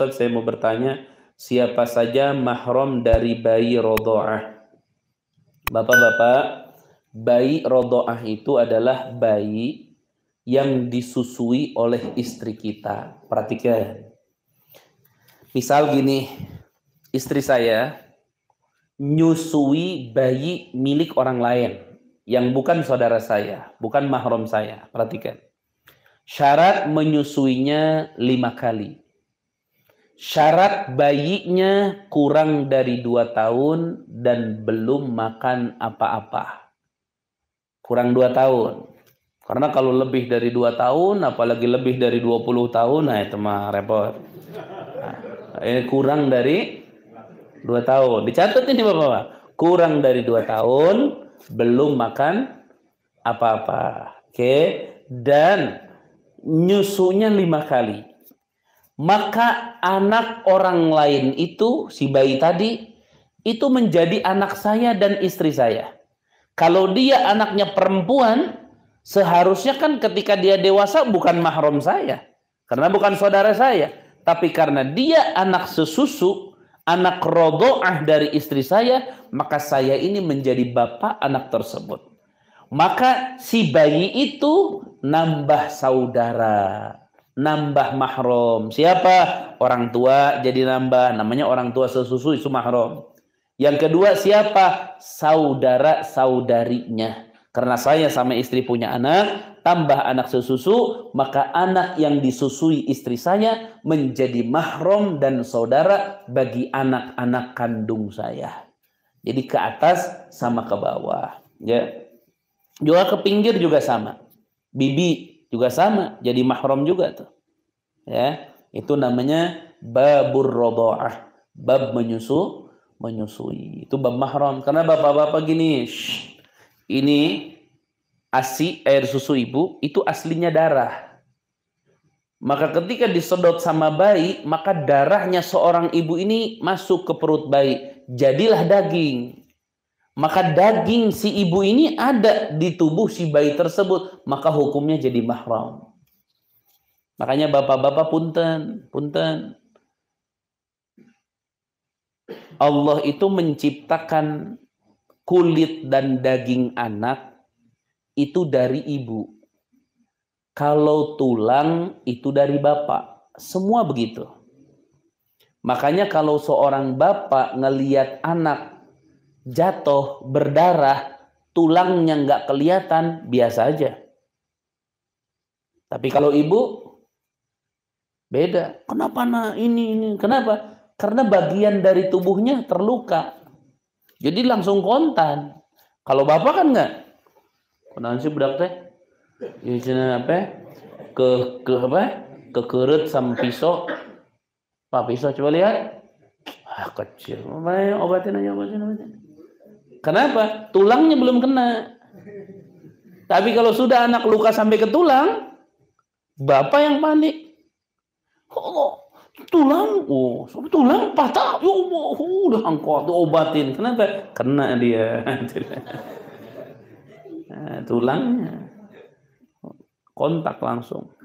Ustaz saya mau bertanya siapa saja mahram dari bayi rodoah Bapak-bapak, bayi rodoah itu adalah bayi yang disusui oleh istri kita. Perhatikan. Misal gini, istri saya nyusui bayi milik orang lain yang bukan saudara saya, bukan mahram saya. Perhatikan. Syarat menyusuinya lima kali. Syarat bayinya kurang dari dua tahun dan belum makan apa-apa. Kurang dua tahun. Karena kalau lebih dari dua tahun, apalagi lebih dari dua puluh tahun, nah itu mah repot. Nah, ini kurang dari dua tahun. Dicatat ini Bapak-Bapak. Kurang dari dua tahun, belum makan apa-apa. Oke. Dan nyusunya lima kali maka anak orang lain itu si bayi tadi itu menjadi anak saya dan istri saya. Kalau dia anaknya perempuan, seharusnya kan ketika dia dewasa bukan mahram saya, karena bukan saudara saya, tapi karena dia anak sesusu, anak rodoah dari istri saya, maka saya ini menjadi bapak anak tersebut. Maka si bayi itu nambah saudara nambah mahram. Siapa? Orang tua jadi nambah, namanya orang tua sesusu itu mahram. Yang kedua siapa? Saudara-saudarinya. Karena saya sama istri punya anak, tambah anak sesusu, maka anak yang disusui istri saya menjadi mahram dan saudara bagi anak-anak kandung saya. Jadi ke atas sama ke bawah, ya. Juga ke pinggir juga sama. Bibi juga sama jadi mahram juga tuh ya itu namanya babur rodoah bab menyusu menyusui itu bab mahram karena bapak-bapak gini shh, ini asi air susu ibu itu aslinya darah maka ketika disedot sama bayi maka darahnya seorang ibu ini masuk ke perut bayi jadilah daging maka daging si ibu ini ada di tubuh si bayi tersebut, maka hukumnya jadi mahram. Makanya bapak-bapak punten, punten. Allah itu menciptakan kulit dan daging anak itu dari ibu. Kalau tulang itu dari bapak. Semua begitu. Makanya kalau seorang bapak ngeliat anak jatuh, berdarah, tulangnya nggak kelihatan, biasa aja. Tapi kalau ibu, beda. Kenapa nah ini ini? Kenapa? Karena bagian dari tubuhnya terluka. Jadi langsung kontan. Kalau bapak kan nggak. Kenapa sih budak teh? Ini apa? Ke ke apa? ke Kekerut sama pisau. Pak pisau coba lihat. Ah kecil. obatnya aja, obatin aja. Kenapa? Tulangnya belum kena. Tapi kalau sudah anak luka sampai ke tulang, bapak yang panik. Oh, tulang, oh, tulang patah. Ya Allah, oh, udah angkot, obatin. Kenapa? Kena dia. nah, tulangnya kontak langsung.